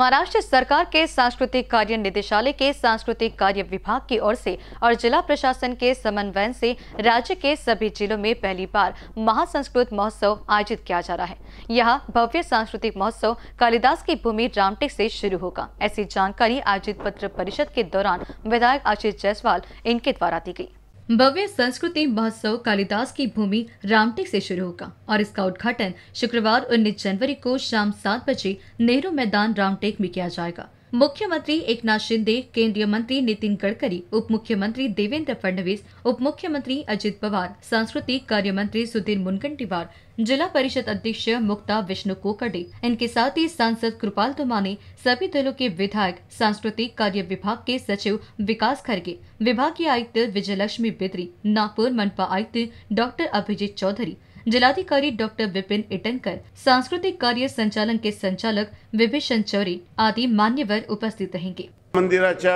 महाराष्ट्र सरकार के सांस्कृतिक कार्य निदेशालय के सांस्कृतिक कार्य विभाग की ओर से और जिला प्रशासन के समन्वयन से राज्य के सभी जिलों में पहली बार महासंस्कृत महोत्सव आयोजित किया जा रहा है यह भव्य सांस्कृतिक महोत्सव कालिदास की भूमि रामटेक से शुरू होगा ऐसी जानकारी आयोजित पत्र परिषद के दौरान विधायक आशीष जायसवाल इनके द्वारा दी गयी भव्य संस्कृति महोत्सव कालिदास की भूमि रामटेक से शुरू होगा और इसका उद्घाटन शुक्रवार 19 जनवरी को शाम सात बजे नेहरू मैदान रामटेक में किया जाएगा मुख्यमंत्री एकनाथ शिंदे केंद्रीय मंत्री नितिन गडकरी उप मुख्यमंत्री देवेंद्र फडणवीस मुख्यमंत्री अजित पवार सांस्कृतिक कार्य मंत्री सुधीर मुनगंटीवार जिला परिषद अध्यक्ष मुक्ता विष्णु कोकड़े इनके साथ ही सांसद कृपाल तुमाने सभी दलों के विधायक सांस्कृतिक कार्य विभाग के सचिव विकास खरगे विभागीय आयुक्त विजय लक्ष्मी बिद्री नागपुर मनपा आयुक्त डॉक्टर अभिजीत चौधरी जिलाधिकारी डॉक्टर विपिन इटनकर सांस्कृतिक कार्य संचालन के संचालक विभीषण चौरी आदि मान्यवर उपस्थित रहेंगे मंदिराच्या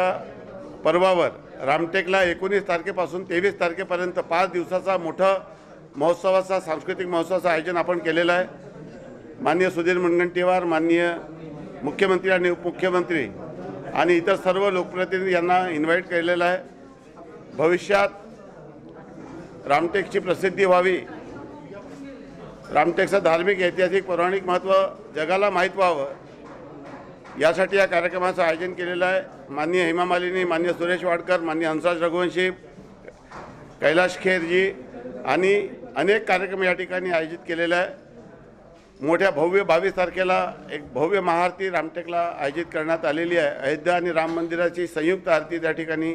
पर्वावर रामटेकला एकोणीस तारखेपासून तेवीस तारखेपर्यंत पाच दिवसाचा मोठा महोत्सवाचा सांस्कृतिक महोत्सवाचं आयोजन आपण केलेलं आहे माननीय सुधीर मुनगंटीवार माननीय मुख्यमंत्री आणि उपमुख्यमंत्री आणि इतर सर्व लोकप्रतिनिधी यांना इन्व्हाइट केलेलं आहे भविष्यात रामटेकची प्रसिद्धी व्हावी रामटेकचं धार्मिक ऐतिहासिक पौराणिक महत्त्व जगाला माहीत व्हावं यासाठी या कार्यक्रमाचं आयोजन केलेलं आहे मान्य हेमा मालिनी मान्य सुरेश वाडकर मान्य हंसराज रघुवंशी कैलाश खेरजी आणि अनेक कार्यक्रम या ठिकाणी आयोजित केलेला आहे मोठ्या भव्य बावीस तारखेला एक भव्य महाआरती रामटेकला आयोजित करण्यात आलेली आहे अयोध्या आणि राम मंदिराची संयुक्त आरती त्या ठिकाणी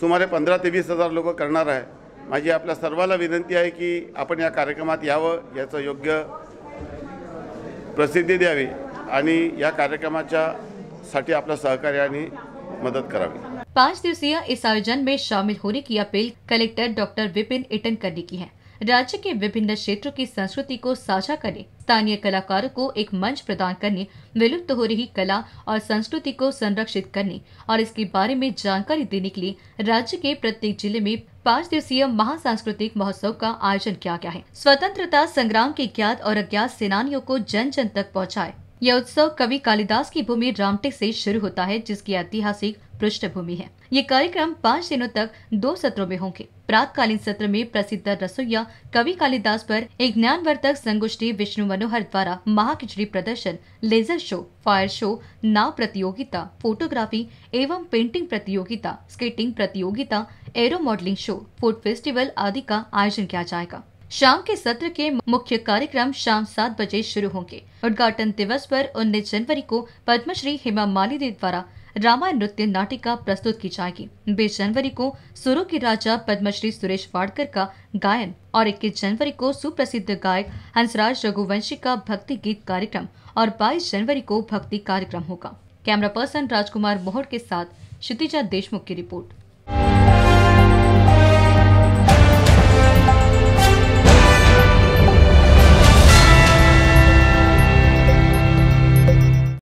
सुमारे पंधरा ते वीस हजार लोक करणार आहे माझी आपल्या सर्वाला विनंती आहे की आपण या कार्यक्रमात यावं याचं योग्य प्रसिद्धी द्यावी आणि या कार्यक्रमाच्या साठी आपल्या सहकार्याने आणि करावी पाच दिवसीय इस आयोजन में शामिल होने की appeal collector doctor Vipin Itankar ने की है राज्य के विभिन्न क्षेत्रों की संस्कृति को साझा करने स्थानीय कलाकारों को एक मंच प्रदान करने विलुप्त हो रही कला और संस्कृति को संरक्षित करने और इसके बारे में जानकारी देने के लिए राज्य के प्रत्येक जिले में पाँच दिवसीय महासांस्कृतिक महोत्सव का आयोजन किया गया है स्वतंत्रता संग्राम के ज्ञात और अज्ञात सेनानियों को जन जन तक पहुँचाए यह उत्सव कवि कालिदास की भूमि रामटेक से शुरू होता है जिसकी ऐतिहासिक पृष्ठभूमि है ये कार्यक्रम पाँच दिनों तक दो सत्रों में होंगे प्रातकालीन सत्र में प्रसिद्ध रसोईया कवि कालिदास पर एक ज्ञानवर्धक संगोष्ठी विष्णु मनोहर द्वारा महाखिचड़ी प्रदर्शन लेजर शो फायर शो नाव प्रतियोगिता फोटोग्राफी एवं पेंटिंग प्रतियोगिता स्केटिंग प्रतियोगिता aero modelling show food festival आदि का आयोजन किया जाएगा शाम के सत्र के मुख्य कार्यक्रम शाम सात बजे शुरू होंगे उद्घाटन दिवस पर 19 जनवरी को पद्मश्री हेमा मालिनी द्वारा रामायण नृत्य नाटिका प्रस्तुत की जाएगी बीस जनवरी को सुरों के राजा पद्मश्री सुरेश वाडकर का गायन और इक्कीस जनवरी को सुप्रसिद्ध गायक हंसराज रघुवंशी का भक्ति गीत कार्यक्रम और बाईस जनवरी को भक्ति कार्यक्रम होगा कैमरा पर्सन राजकुमार मोहर के साथ क्षितिजा देशमुख की रिपोर्ट